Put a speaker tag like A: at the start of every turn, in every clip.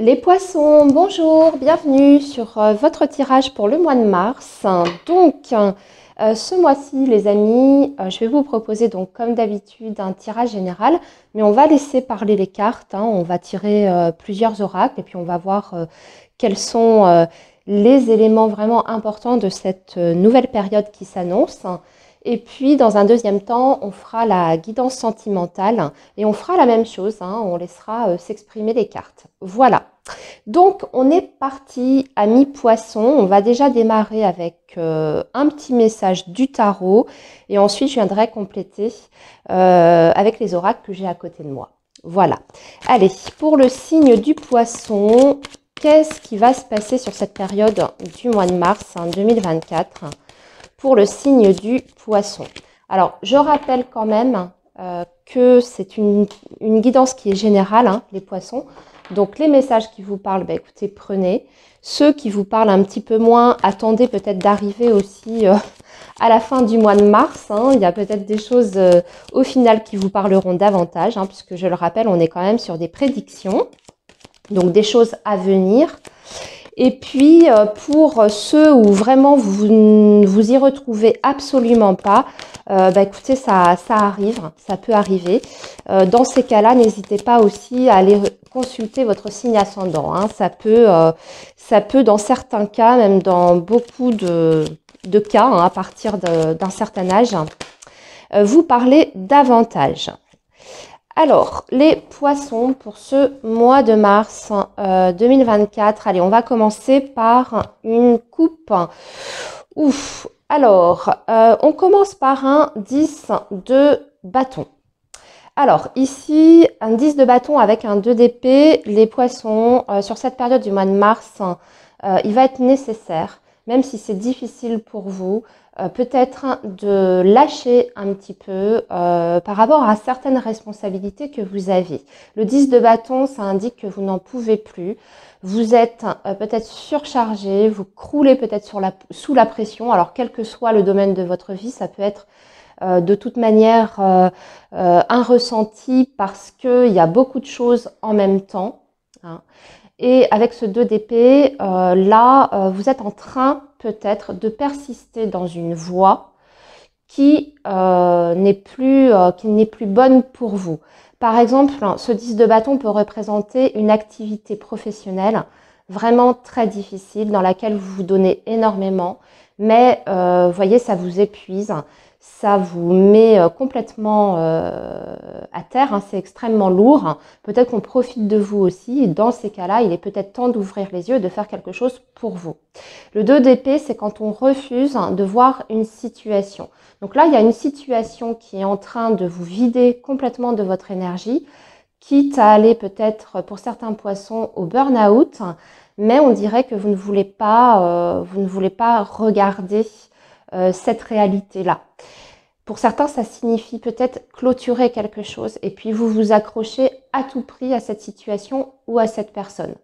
A: Les poissons, bonjour, bienvenue sur euh, votre tirage pour le mois de mars. Donc, euh, ce mois-ci, les amis, euh, je vais vous proposer, donc, comme d'habitude, un tirage général, mais on va laisser parler les cartes. Hein. On va tirer plusieurs oracles et puis on va voir quels sont les éléments vraiment importants de cette nouvelle période qui s'annonce. Et puis, dans un deuxième temps, on fera la guidance sentimentale et on fera la même chose. Hein, on laissera euh, s'exprimer les cartes. Voilà. Donc, on est parti à mi-poisson. On va déjà démarrer avec euh, un petit message du tarot et ensuite, je viendrai compléter euh, avec les oracles que j'ai à côté de moi. Voilà. Allez, pour le signe du poisson, qu'est-ce qui va se passer sur cette période du mois de mars 2024 hein, pour le signe du poisson. Alors, je rappelle quand même euh, que c'est une, une, guidance qui est générale, hein, les poissons. Donc, les messages qui vous parlent, bah, écoutez, prenez. Ceux qui vous parlent un petit peu moins, attendez peut-être d'arriver aussi euh, à la fin du mois de mars. Hein. il y a peut-être des choses euh, au final qui vous parleront davantage, hein, puisque je le rappelle, on est quand même sur des prédictions, donc des choses à venir. Et puis, euh, pour ceux où vraiment vous ne vous y retrouvez absolument pas, euh, bah, écoutez, ça, ça arrive, ça peut arriver. Euh, dans ces cas-là, n'hésitez pas aussi à aller consulter votre signe ascendant. Hein. Ça, peut, euh, ça peut, dans certains cas, même dans beaucoup de, de cas, hein, à partir d'un certain âge, vous parler davantage. Alors, les poissons pour ce mois de mars 2024. Euh, Allez, on va commencer par une coupe. Ouf. Alors, euh, on commence par un 10 de bâton. Alors, ici, un 10 de bâton avec un 2 d'épée. Les poissons, euh, sur cette période du mois de mars, il va être nécessaire même si c'est difficile pour vous, euh, peut-être de lâcher un petit peu euh, par rapport à certaines responsabilités que vous avez. Le 10 de bâton, ça indique que vous n'en pouvez plus. Vous êtes euh, peut-être surchargé, vous croulez peut-être la, sous la pression. Alors quel que soit le domaine de votre vie, ça peut être euh, de toute manière un ressenti parce qu'il y a beaucoup de choses en même temps. Hein. Et avec ce 2 d'épée, là, vous êtes en train peut-être de persister dans une voie qui euh, n'est plus, euh, n'est plus, bonne pour vous. Par exemple, ce 10 de bâton peut représenter une activité professionnelle vraiment très difficile dans laquelle vous vous donnez énormément, mais vous euh, voyez, ça vous épuise, ça vous met euh, complètement euh, à terre, hein, c'est extrêmement lourd. Peut-être qu'on profite de vous aussi, et dans ces cas-là, il est peut-être temps d'ouvrir les yeux et de faire quelque chose pour vous. Le 2 d'épée, c'est quand on refuse de voir une situation. Donc là, il y a une situation qui est en train de vous vider complètement de votre énergie, quitte à aller peut-être pour certains poissons au burn-out, mais on dirait que vous ne voulez pas, euh, vous ne voulez pas regarder euh, cette réalité-là. Pour certains, ça signifie peut-être clôturer quelque chose et puis vous vous accrochez à tout prix à cette situation ou à cette personne.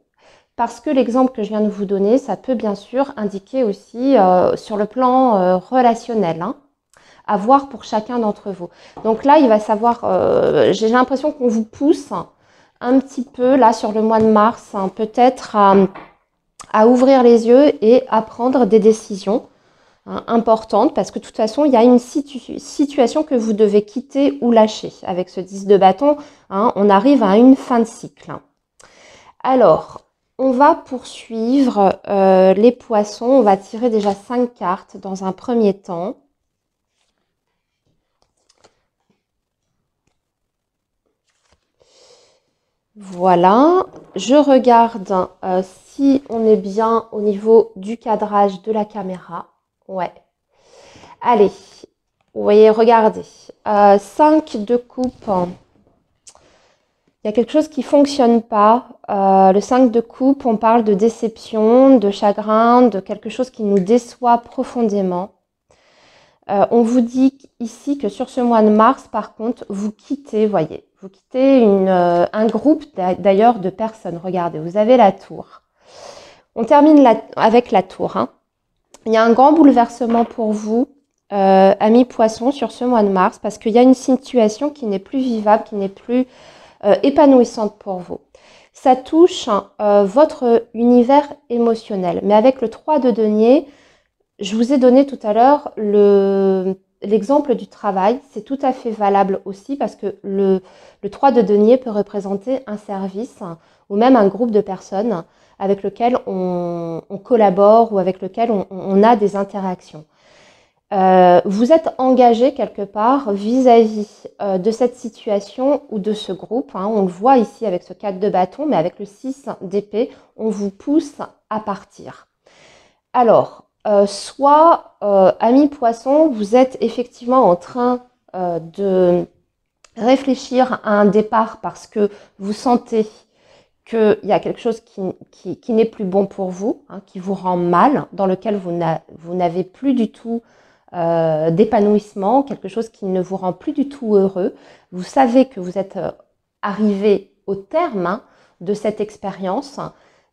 A: Parce que l'exemple que je viens de vous donner, ça peut bien sûr indiquer aussi euh, sur le plan euh, relationnel. Hein, à voir pour chacun d'entre vous. Donc là, il va savoir, j'ai l'impression qu'on vous pousse un petit peu là sur le mois de mars, hein, peut-être à, ouvrir les yeux et à prendre des décisions euh, importante parce que de toute façon, il y a une situation que vous devez quitter ou lâcher. Avec ce 10 de bâton, hein, on arrive à une fin de cycle. Alors, on va poursuivre euh, les poissons. On va tirer déjà cinq cartes dans un premier temps. Voilà, je regarde euh, si on est bien au niveau du cadrage de la caméra. Ouais. Allez, vous voyez, regardez. 5 euh, de coupe. Il y a quelque chose qui ne fonctionne pas. Euh, le 5 de coupe, on parle de déception, de chagrin, de quelque chose qui nous déçoit profondément. Euh, on vous dit ici que sur ce mois de mars, par contre, vous quittez, voyez, vous quittez une, un groupe d'ailleurs de personnes. Regardez, vous avez la tour. On termine avec la tour. Hein il y a un grand bouleversement pour vous, euh, amis poissons, sur ce mois de mars, parce qu'il y a une situation qui n'est plus vivable, qui n'est plus euh, épanouissante pour vous. Ça touche hein, euh, votre univers émotionnel. Mais avec le 3 de denier, je vous ai donné tout à l'heure l'exemple du travail. C'est tout à fait valable aussi parce que le 3 de denier peut représenter un service hein, ou même un groupe de personnes avec lequel on, collabore ou avec lequel on, a des interactions. Euh, vous êtes engagé quelque part vis-à-vis euh, de cette situation ou de ce groupe. Hein. On le voit ici avec ce 4 de bâton, mais avec le 6 d'épée, on vous pousse à partir. Alors, euh, soit, ami poisson, vous êtes effectivement en train de réfléchir à un départ parce que vous sentez qu'il y a quelque chose qui, n'est plus bon pour vous, hein, qui vous rend mal, dans lequel vous, n'avez plus du tout euh, d'épanouissement, quelque chose qui ne vous rend plus du tout heureux. Vous savez que vous êtes euh, arrivé au terme hein, de cette expérience,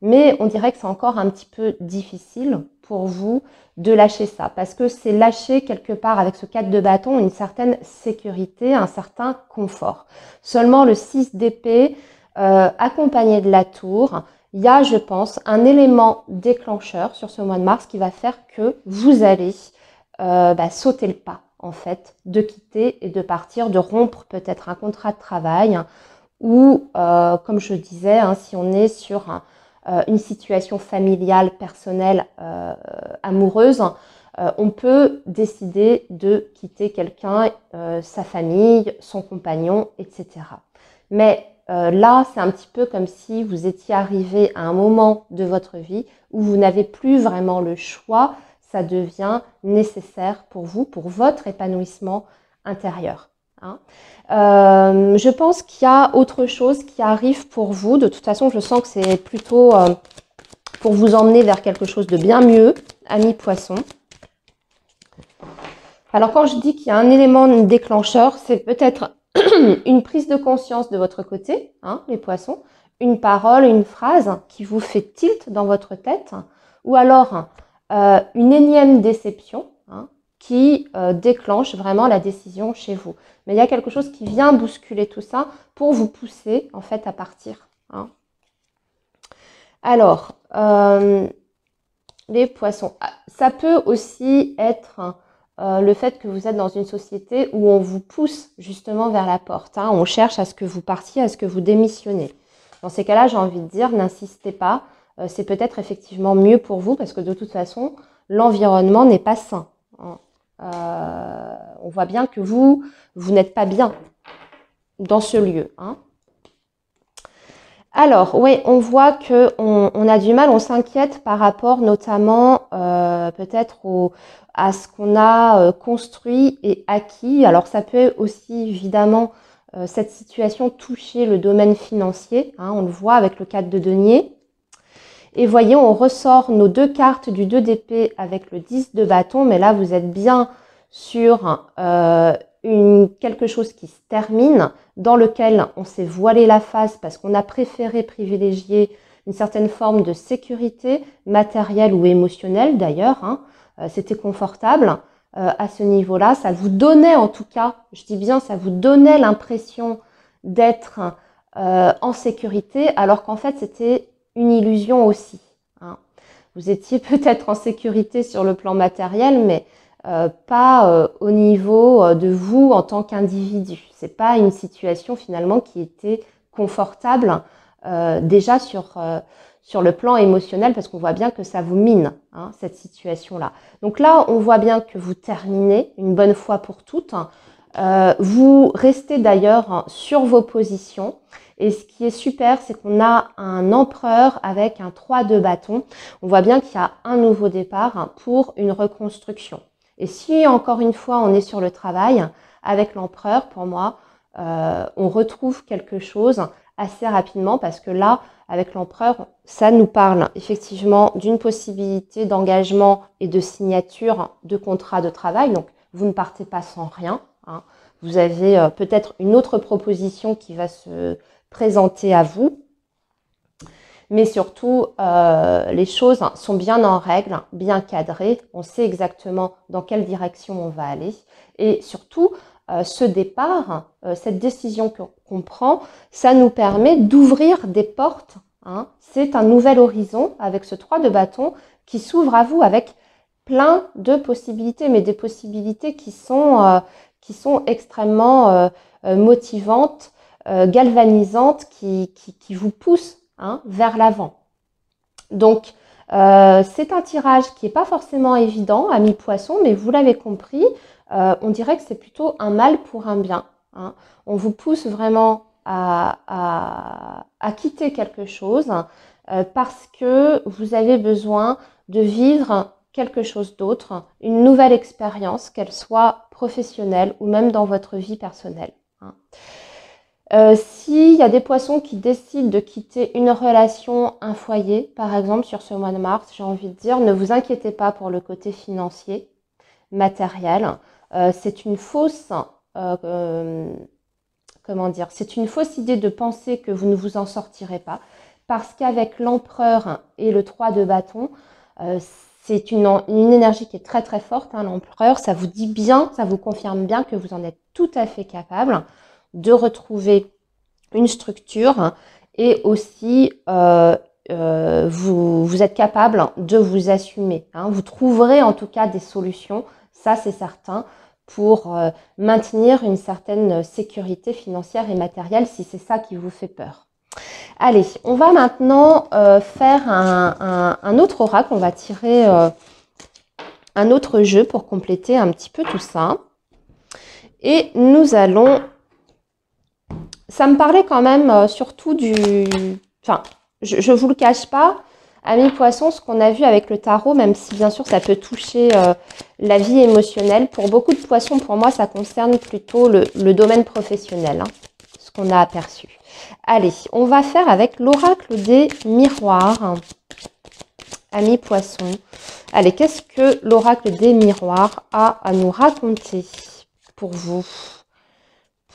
A: mais on dirait que c'est encore un petit peu difficile pour vous de lâcher ça, parce que c'est lâcher quelque part avec ce cadre de bâton une certaine sécurité, un certain confort. Seulement le 6 d'épée euh, accompagné de la tour, il y a, je pense, un élément déclencheur sur ce mois de mars qui va faire que vous allez euh, bah, sauter le pas, en fait, de quitter et de partir, de rompre peut-être un contrat de travail ou, euh, comme je disais, hein, si on est sur une situation familiale, personnelle, amoureuse, on peut décider de quitter quelqu'un, sa famille, son compagnon, etc. Mais euh, là, c'est un petit peu comme si vous étiez arrivé à un moment de votre vie où vous n'avez plus vraiment le choix, ça devient nécessaire pour vous, pour votre épanouissement intérieur. Hein. Euh, je pense qu'il y a autre chose qui arrive pour vous. De toute façon, je sens que c'est plutôt euh, pour vous emmener vers quelque chose de bien mieux, ami poisson. Alors quand je dis qu'il y a un élément déclencheur, c'est peut-être une prise de conscience de votre côté, hein, les poissons, une parole, une phrase qui vous fait tilt dans votre tête, ou alors euh, une énième déception hein, qui euh, déclenche vraiment la décision chez vous. Mais il y a quelque chose qui vient bousculer tout ça pour vous pousser en fait à partir. Hein. Alors, euh, les poissons, ah, ça peut aussi être euh, le fait que vous êtes dans une société où on vous pousse justement vers la porte. Hein. on cherche à ce que vous partiez, à ce que vous démissionnez. Dans ces cas-là, j'ai envie de dire, n'insistez pas. Euh, c'est peut-être effectivement mieux pour vous parce que de toute façon, l'environnement n'est pas sain. Hein. Euh, on voit bien que vous, vous n'êtes pas bien dans ce lieu. Hein. Alors, oui, on voit que on, a du mal, on s'inquiète par rapport notamment peut-être aux, à ce qu'on a euh, construit et acquis. Alors ça peut aussi évidemment euh, cette situation toucher le domaine financier, hein, on le voit avec le cadre de denier. Et voyez, on ressort nos deux cartes du 2 d'épée avec le 10 de bâton, mais là vous êtes bien sur euh, une, quelque chose qui se termine, dans lequel on s'est voilé la face parce qu'on a préféré privilégier une certaine forme de sécurité, matérielle ou émotionnelle d'ailleurs, hein. Euh, c'était confortable. Euh, à ce niveau-là, ça vous donnait en tout cas, je dis bien, ça vous donnait l'impression d'être euh, en sécurité, alors qu'en fait, c'était une illusion aussi. Hein. Vous étiez peut-être en sécurité sur le plan matériel, mais pas au niveau de vous en tant qu'individu. C'est pas une situation finalement qui était confortable déjà sur sur le plan émotionnel parce qu'on voit bien que ça vous mine, hein, cette situation-là. Donc là, on voit bien que vous terminez une bonne fois pour toutes. Euh, vous restez d'ailleurs sur vos positions. Et ce qui est super, c'est qu'on a un empereur avec un 3 de bâton. On voit bien qu'il y a un nouveau départ pour une reconstruction. Et si encore une fois on est sur le travail, avec l'empereur, pour moi, euh, on retrouve quelque chose assez rapidement parce que là, avec l'empereur, ça nous parle effectivement d'une possibilité d'engagement et de signature de contrat de travail. Donc, vous ne partez pas sans rien. Hein. Vous avez euh, peut-être une autre proposition qui va se présenter à vous. Mais surtout, euh, les choses sont bien en règle, bien cadrées. On sait exactement dans quelle direction on va aller. Et surtout, euh, ce départ, euh, cette décision qu'on prend, ça nous permet d'ouvrir des portes. Hein. C'est un nouvel horizon avec ce 3 de bâton qui s'ouvre à vous avec plein de possibilités, mais des possibilités qui sont, euh, qui sont extrêmement motivantes, galvanisantes, qui, vous poussent hein, vers l'avant. Donc, c'est un tirage qui n'est pas forcément évident à mi-poisson, mais vous l'avez compris, euh, on dirait que c'est plutôt un mal pour un bien. Hein. On vous pousse vraiment à, quitter quelque chose euh, parce que vous avez besoin de vivre quelque chose d'autre, une nouvelle expérience, qu'elle soit professionnelle ou même dans votre vie personnelle. Hein. Euh, s'il y a des poissons qui décident de quitter une relation, un foyer, par exemple sur ce mois de mars, j'ai envie de dire, ne vous inquiétez pas pour le côté financier, matériel. Euh, c'est une fausse, euh, euh, comment dire, c'est une fausse idée de penser que vous ne vous en sortirez pas, parce qu'avec l'empereur et le 3 de bâton, c'est une, énergie qui est très très forte. Hein, l'empereur, ça vous dit bien, ça vous confirme bien que vous en êtes tout à fait capable de retrouver une structure et aussi vous, êtes capable de vous assumer. Hein. Vous trouverez en tout cas des solutions, ça c'est certain pour euh, maintenir une certaine sécurité financière et matérielle si c'est ça qui vous fait peur. Allez, on va maintenant euh, faire un, autre oracle, on va tirer euh, un autre jeu pour compléter un petit peu tout ça. Et nous allons... Ça me parlait quand même surtout du... Enfin, je ne vous le cache pas, Amis poissons, ce qu'on a vu avec le tarot, même si bien sûr ça peut toucher euh, la vie émotionnelle, pour beaucoup de poissons, pour moi, ça concerne plutôt le, domaine professionnel, hein, ce qu'on a aperçu. Allez, on va faire avec l'oracle des miroirs. Amis hein, poissons, allez, qu'est-ce que l'oracle des miroirs a à nous raconter pour vous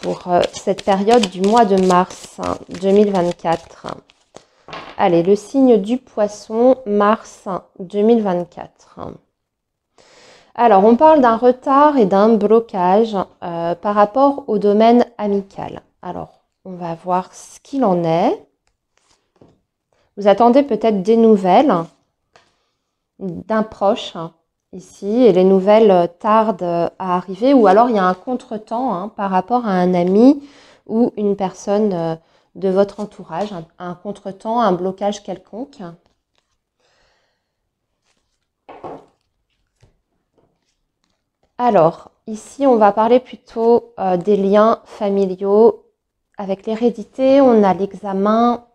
A: pour euh, cette période du mois de mars 2024 hein, Allez, le signe du poisson, mars 2024. Alors, on parle d'un retard et d'un blocage euh, par rapport au domaine amical. Alors, on va voir ce qu'il en est. Vous attendez peut-être des nouvelles d'un proche hein, ici et les nouvelles tardent à arriver ou alors il y a un contretemps hein, par rapport à un ami ou une personne euh, de votre entourage, un, contretemps, un blocage quelconque. Alors, ici, on va parler plutôt euh, des liens familiaux avec l'hérédité. On a l'examen.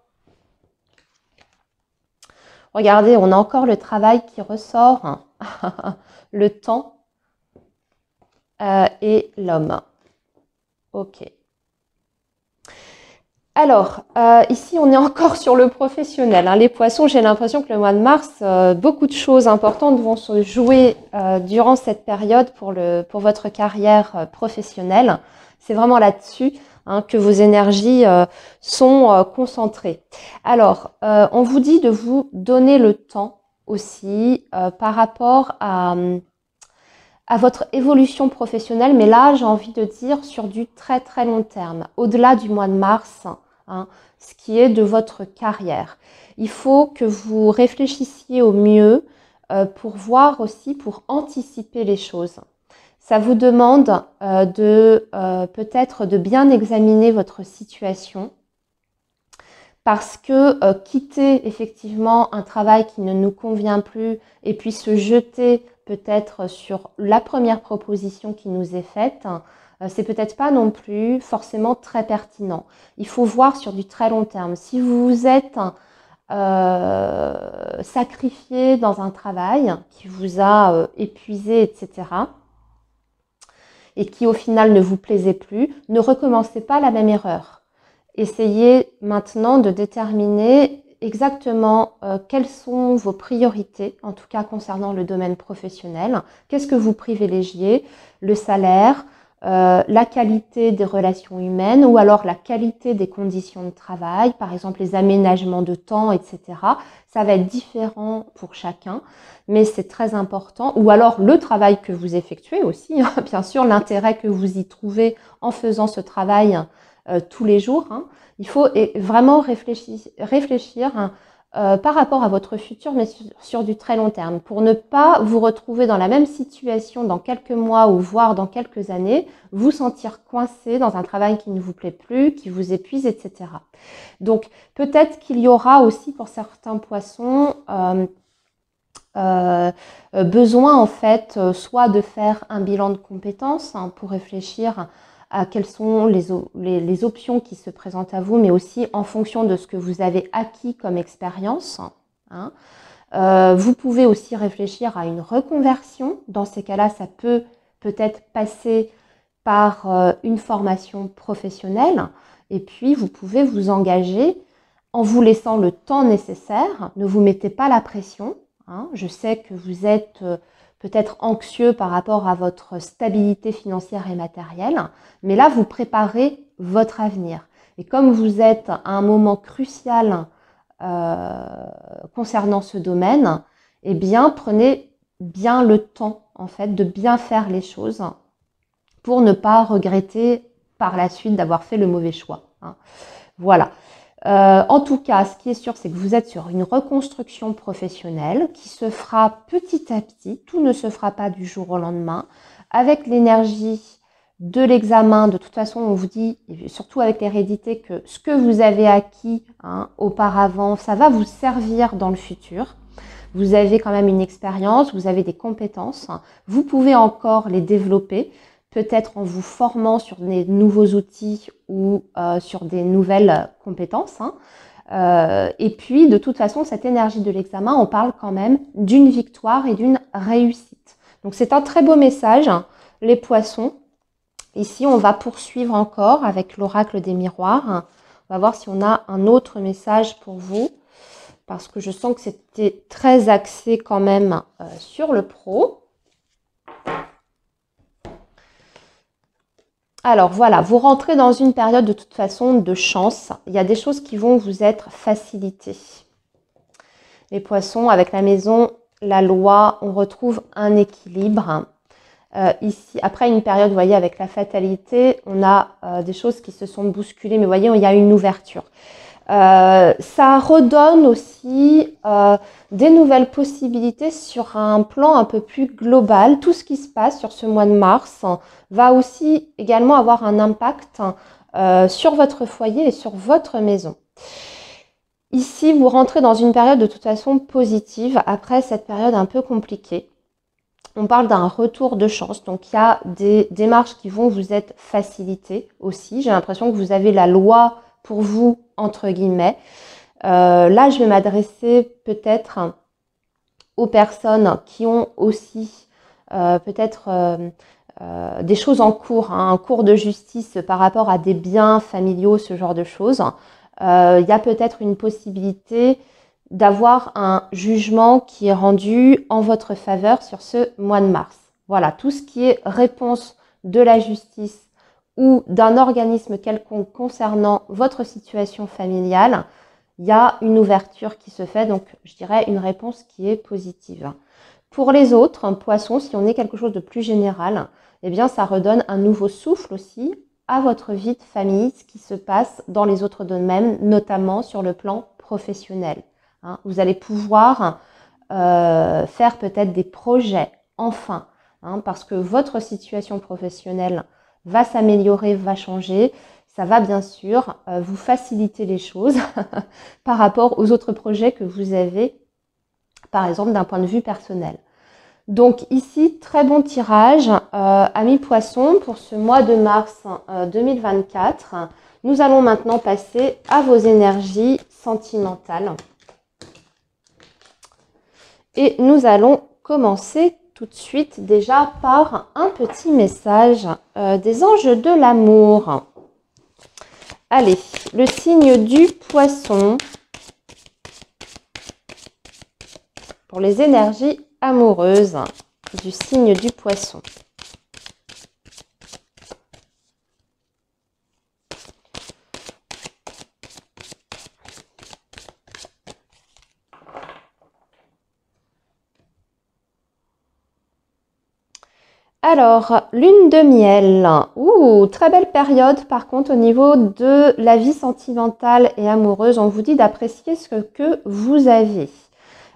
A: Regardez, on a encore le travail qui ressort, le temps euh, et l'homme. Ok. Alors, euh, ici, on est encore sur le professionnel. Hein. Les poissons, j'ai l'impression que le mois de mars, euh, beaucoup de choses importantes vont se jouer euh, durant cette période pour, le, pour votre carrière professionnelle. C'est vraiment là-dessus hein, que vos énergies sont concentrées. Alors, on vous dit de vous donner le temps aussi par rapport à, à votre évolution professionnelle, mais là j'ai envie de dire sur du très très long terme, au-delà du mois de mars, Hein, ce qui est de votre carrière. Il faut que vous réfléchissiez au mieux euh, pour voir aussi, pour anticiper les choses. Ça vous demande euh, euh, peut-être de bien examiner votre situation parce que quitter effectivement un travail qui ne nous convient plus et puis se jeter peut-être sur la première proposition qui nous est faite, euh, c'est peut-être pas non plus forcément très pertinent. Il faut voir sur du très long terme. Si vous vous êtes euh, sacrifié dans un travail qui vous a euh, épuisé, etc., et qui au final ne vous plaisait plus, ne recommencez pas la même erreur. Essayez maintenant de déterminer exactement quelles sont vos priorités, en tout cas concernant le domaine professionnel. Qu'est-ce que vous privilégiez Le salaire, euh, la qualité des relations humaines ou alors la qualité des conditions de travail, par exemple les aménagements de temps, etc. Ça va être différent pour chacun, mais c'est très important. Ou alors le travail que vous effectuez aussi, hein, bien sûr, l'intérêt que vous y trouvez en faisant ce travail euh, tous les jours. Hein. Il faut vraiment réfléchir, réfléchir hein, euh, par rapport à votre futur, mais sur, du très long terme, pour ne pas vous retrouver dans la même situation dans quelques mois ou voire dans quelques années, vous sentir coincé dans un travail qui ne vous plaît plus, qui vous épuise, etc. Donc peut-être qu'il y aura aussi pour certains poissons euh, euh, besoin en fait soit de faire un bilan de compétences hein, pour réfléchir à quelles sont les, les, options qui se présentent à vous, mais aussi en fonction de ce que vous avez acquis comme expérience. Hein. Euh, vous pouvez aussi réfléchir à une reconversion. Dans ces cas-là, ça peut peut-être passer par euh, une formation professionnelle. Et puis, vous pouvez vous engager en vous laissant le temps nécessaire. Ne vous mettez pas la pression. Hein. Je sais que vous êtes... Euh, peut-être anxieux par rapport à votre stabilité financière et matérielle, mais là, vous préparez votre avenir. Et comme vous êtes à un moment crucial euh, concernant ce domaine, eh bien, prenez bien le temps, en fait, de bien faire les choses pour ne pas regretter par la suite d'avoir fait le mauvais choix. Hein. Voilà. Euh, en tout cas, ce qui est sûr, c'est que vous êtes sur une reconstruction professionnelle qui se fera petit à petit. Tout ne se fera pas du jour au lendemain. Avec l'énergie de l'examen, de toute façon, on vous dit, surtout avec l'hérédité, que ce que vous avez acquis hein, auparavant, ça va vous servir dans le futur. Vous avez quand même une expérience, vous avez des compétences, vous pouvez encore les développer peut-être en vous formant sur des nouveaux outils ou euh, sur des nouvelles compétences. Hein. Euh, et puis, de toute façon, cette énergie de l'examen, on parle quand même d'une victoire et d'une réussite. Donc, c'est un très beau message, hein, les poissons. Ici, on va poursuivre encore avec l'oracle des miroirs. Hein. On va voir si on a un autre message pour vous, parce que je sens que c'était très axé quand même euh, sur le pro. Alors voilà, vous rentrez dans une période de toute façon de chance. Il y a des choses qui vont vous être facilitées. Les poissons, avec la maison, la loi, on retrouve un équilibre. Euh, ici, après une période, vous voyez, avec la fatalité, on a euh, des choses qui se sont bousculées, mais vous voyez, il y a une ouverture. Euh, ça redonne aussi euh, des nouvelles possibilités sur un plan un peu plus global. Tout ce qui se passe sur ce mois de mars va aussi également avoir un impact euh, sur votre foyer et sur votre maison. Ici, vous rentrez dans une période de toute façon positive après cette période un peu compliquée on parle d'un retour de chance. Donc il y a des démarches qui vont vous être facilitées aussi. J'ai l'impression que vous avez la loi pour vous entre guillemets. Euh, là, je vais m'adresser peut-être aux personnes qui ont aussi euh, peut-être euh, des choses en cours, un hein, cours de justice par rapport à des biens familiaux, ce genre de choses. Il y a peut-être une possibilité d'avoir un jugement qui est rendu en votre faveur sur ce mois de mars. Voilà, tout ce qui est réponse de la justice ou d'un organisme quelconque concernant votre situation familiale, il y a une ouverture qui se fait, donc je dirais une réponse qui est positive. Pour les autres, Poissons, poisson, si on est quelque chose de plus général, eh bien ça redonne un nouveau souffle aussi à votre vie de famille, ce qui se passe dans les autres domaines, notamment sur le plan professionnel. Hein. vous allez pouvoir euh, faire peut-être des projets, enfin, hein, parce que votre situation professionnelle va s'améliorer, va changer. Ça va bien sûr euh, vous faciliter les choses par rapport aux autres projets que vous avez, par exemple d'un point de vue personnel. Donc ici, très bon tirage, euh, amis poissons, pour ce mois de mars 2024. Euh, nous allons maintenant passer à vos énergies sentimentales. Et nous allons commencer tout de suite déjà par un petit message euh, des anges de l'amour. Allez, le signe du poisson pour les énergies amoureuses du signe du poisson. Alors, lune de miel. Ouh, très belle période. Par contre, au niveau de la vie sentimentale et amoureuse, on vous dit d'apprécier ce que vous avez.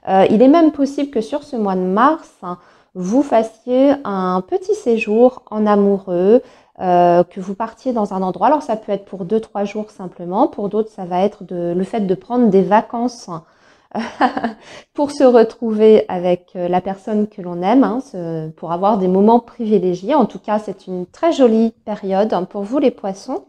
A: Euh, il est même possible que sur ce mois de mars, vous fassiez un petit séjour en amoureux, euh, que vous partiez dans un endroit. Alors, ça peut être pour deux, trois jours simplement. Pour d'autres, ça va être le fait de prendre des vacances. pour se retrouver avec euh, la personne que l'on aime, hein, pour avoir des moments privilégiés. En tout cas, c'est une très jolie période hein, pour vous les poissons.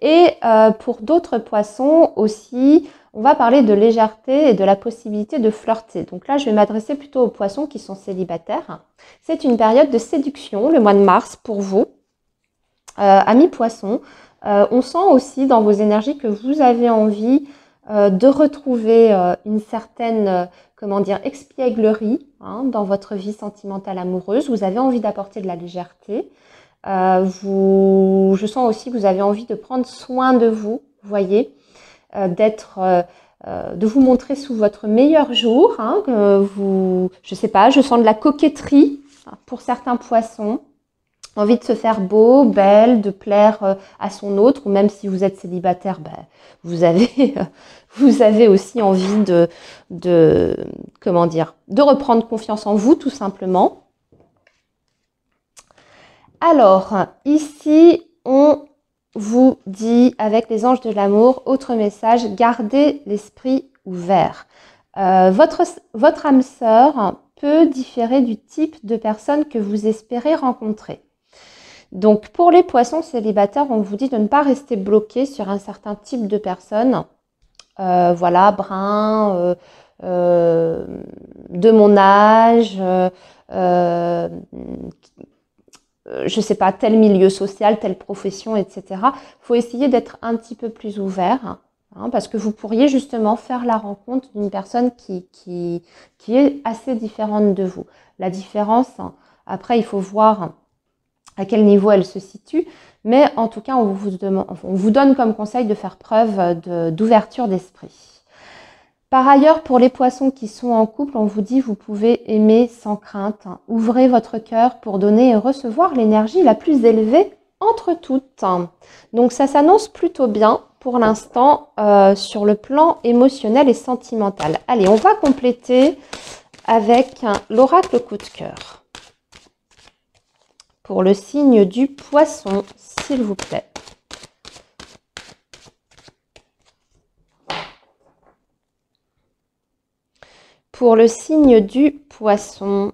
A: Et euh, pour d'autres poissons aussi, on va parler de légèreté et de la possibilité de flirter. Donc là, je vais m'adresser plutôt aux poissons qui sont célibataires. C'est une période de séduction, le mois de mars pour vous. Euh, amis poissons, on sent aussi dans vos énergies que vous avez envie euh, de retrouver euh, une certaine, euh, comment dire, expièglerie hein, dans votre vie sentimentale amoureuse. Vous avez envie d'apporter de la légèreté. je sens aussi que vous avez envie de prendre soin de vous, voyez, d'être, de vous montrer sous votre meilleur jour. Hein, que je sais pas, je sens de la coquetterie hein, pour certains poissons envie de se faire beau, belle, de plaire euh, à son autre, ou même si vous êtes célibataire, bah, vous avez euh, vous avez aussi envie de, comment dire de reprendre confiance en vous tout simplement. Alors ici on vous dit avec les anges de l'amour, autre message, gardez l'esprit ouvert. Euh, votre, votre âme sœur peut différer du type de personne que vous espérez rencontrer. Donc pour les poissons célibataires, on vous dit de ne pas rester bloqué sur un certain type de personne. Euh, voilà, brun, euh, euh, de mon âge, je ne sais pas, tel milieu social, telle profession, etc. Il faut essayer d'être un petit peu plus ouvert. Hein, parce que vous pourriez justement faire la rencontre d'une personne qui, qui, qui, est assez différente de vous. La différence, hein, après, il faut voir à quel niveau elle se situe. Mais en tout cas, on vous, demande, on vous donne comme conseil de faire preuve d'ouverture d'esprit. Par ailleurs, pour les poissons qui sont en couple, on vous dit vous pouvez aimer sans crainte. Hein. Ouvrez votre cœur pour donner et recevoir l'énergie la plus élevée entre toutes. Donc ça s'annonce plutôt bien pour l'instant euh, sur le plan émotionnel et sentimental. Allez, on va compléter avec l'oracle coup de cœur pour le signe du poisson, s'il vous plaît. Pour le signe du poisson,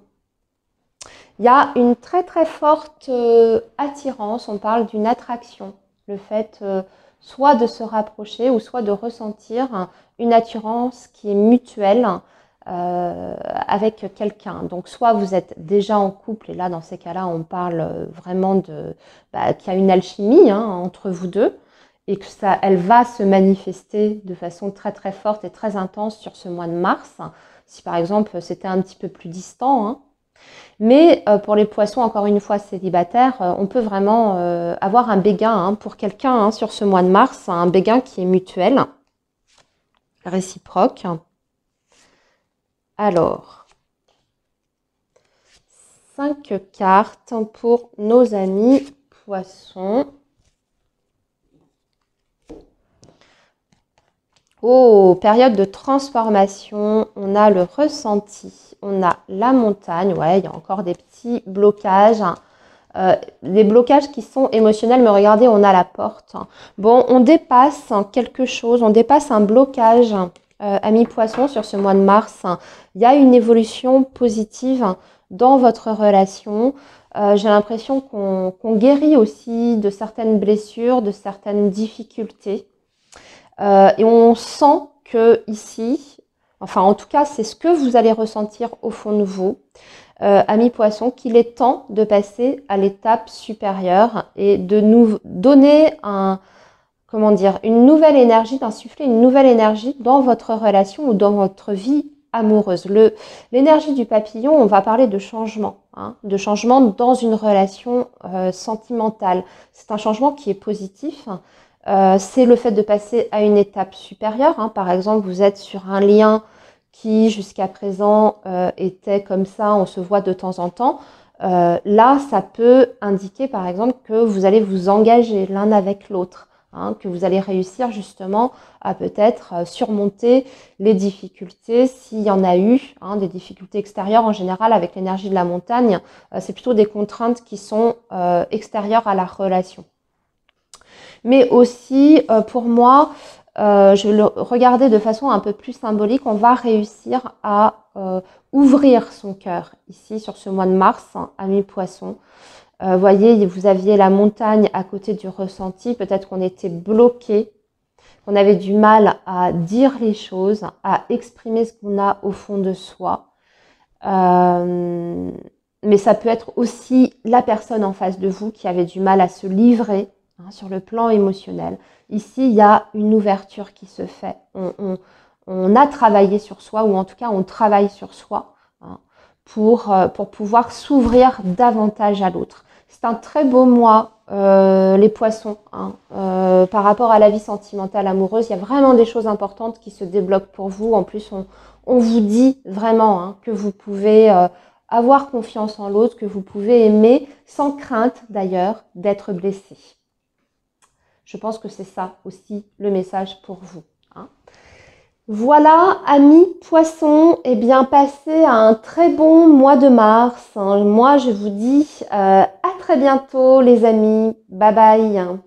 A: il y a une très très forte euh, attirance, on parle d'une attraction, le fait euh, soit de se rapprocher ou soit de ressentir une attirance qui est mutuelle, euh, avec quelqu'un. Donc soit vous êtes déjà en couple, et là dans ces cas-là on parle euh, vraiment de bah, qu'il y a une alchimie hein, entre vous deux, et que ça, elle va se manifester de façon très très forte et très intense sur ce mois de mars. Si par exemple c'était un petit peu plus distant, hein, mais euh, pour les poissons, encore une fois célibataires, on peut vraiment avoir un béguin hein, pour quelqu'un hein, sur ce mois de mars, un béguin qui est mutuel, réciproque. Alors, cinq cartes pour nos amis poissons. Oh, période de transformation, on a le ressenti, on a la montagne, ouais, il y a encore des petits blocages, Les hein. euh, des blocages qui sont émotionnels, mais regardez, on a la porte. Hein. Bon, on dépasse hein, quelque chose, on dépasse un blocage Ami euh, amis poissons, sur ce mois de mars. Hein, il y a une évolution positive dans votre relation. Euh, j'ai l'impression qu'on guérit aussi de certaines blessures, de certaines difficultés. Euh, et on sent que ici, enfin en tout cas c'est ce que vous allez ressentir au fond de vous, euh, ami poisson, qu'il est temps de passer à l'étape supérieure et de nous donner un, comment dire, une nouvelle énergie, d'insuffler une nouvelle énergie dans votre relation ou dans votre vie amoureuse. Le, l'énergie du papillon, on va parler de changement, hein, de changement dans une relation euh, sentimentale. C'est un changement qui est positif. Hein. Euh, c'est le fait de passer à une étape supérieure. Hein. Par exemple, vous êtes sur un lien qui jusqu'à présent euh, était comme ça, on se voit de temps en temps. là, ça peut indiquer par exemple que vous allez vous engager l'un avec l'autre. Hein, que vous allez réussir justement à peut-être euh, surmonter les difficultés s'il y en a eu, hein, des difficultés extérieures en général avec l'énergie de la montagne, euh, c'est plutôt des contraintes qui sont euh, extérieures à la relation. Mais aussi, pour moi, je vais le regarder de façon un peu plus symbolique, on va réussir à ouvrir son cœur ici sur ce mois de mars, hein, à ami poisson. Euh, voyez, vous aviez la montagne à côté du ressenti, peut-être qu'on était bloqué, qu'on avait du mal à dire les choses, à exprimer ce qu'on a au fond de soi. Euh, mais ça peut être aussi la personne en face de vous qui avait du mal à se livrer hein, sur le plan émotionnel. Ici, il y a une ouverture qui se fait. On, a travaillé sur soi, ou en tout cas, on travaille sur soi. Hein, pour, euh, pour pouvoir s'ouvrir davantage à l'autre. C'est un très beau mois, euh, les poissons, hein. Euh, par rapport à la vie sentimentale amoureuse. Il y a vraiment des choses importantes qui se débloquent pour vous. En plus, on, vous dit vraiment hein, que vous pouvez euh, avoir confiance en l'autre, que vous pouvez aimer sans crainte d'ailleurs d'être blessé. Je pense que c'est ça aussi le message pour vous. Voilà, amis poissons, et eh bien passez un très bon mois de mars. Hein. Moi, je vous dis euh, à très bientôt, les amis. Bye bye.